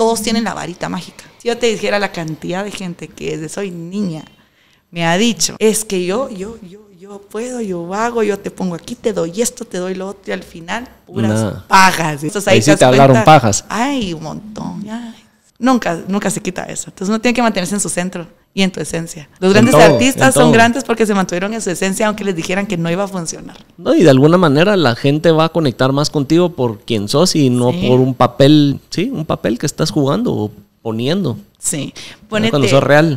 todos tienen la varita mágica. Si yo te dijera la cantidad de gente que desde soy niña me ha dicho, es que yo, yo, yo, yo puedo, yo hago, yo te pongo aquí, te doy esto, te doy lo otro, y al final, puras pajas. ahí, te, hablaron pajas. Ay, un montón. Nunca, nunca se quita eso. Entonces uno tiene que mantenerse en su centro y en tu esencia. Los grandes artistas son grandes porque se mantuvieron en su esencia aunque les dijeran que no iba a funcionar. No, y de alguna manera la gente va a conectar más contigo por quien sos y no por un papel, sí, un papel que estás jugando o poniendo. Sí, cuando sos real.